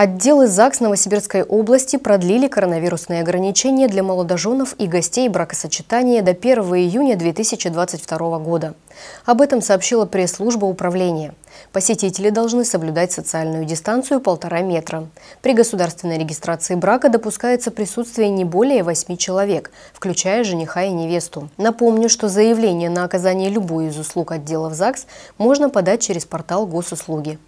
Отделы ЗАГС Новосибирской области продлили коронавирусные ограничения для молодоженов и гостей бракосочетания до 1 июня 2022 года. Об этом сообщила пресс-служба управления. Посетители должны соблюдать социальную дистанцию полтора метра. При государственной регистрации брака допускается присутствие не более восьми человек, включая жениха и невесту. Напомню, что заявление на оказание любой из услуг отделов ЗАГС можно подать через портал госуслуги.